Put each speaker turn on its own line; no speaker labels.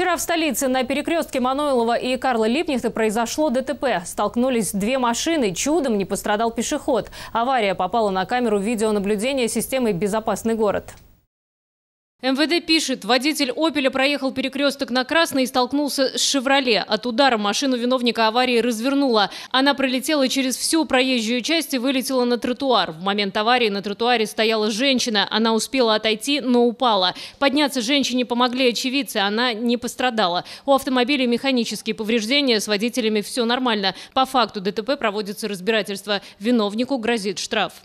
Вчера в столице на перекрестке Манойлова и Карла Липнихта произошло ДТП. Столкнулись две машины, чудом не пострадал пешеход. Авария попала на камеру видеонаблюдения системы «Безопасный город». МВД пишет, водитель «Опеля» проехал перекресток на Красный и столкнулся с «Шевроле». От удара машину виновника аварии развернула. Она пролетела через всю проезжую часть и вылетела на тротуар. В момент аварии на тротуаре стояла женщина. Она успела отойти, но упала. Подняться женщине помогли очевидцы. Она не пострадала. У автомобиля механические повреждения. С водителями все нормально. По факту ДТП проводится разбирательство. Виновнику грозит штраф.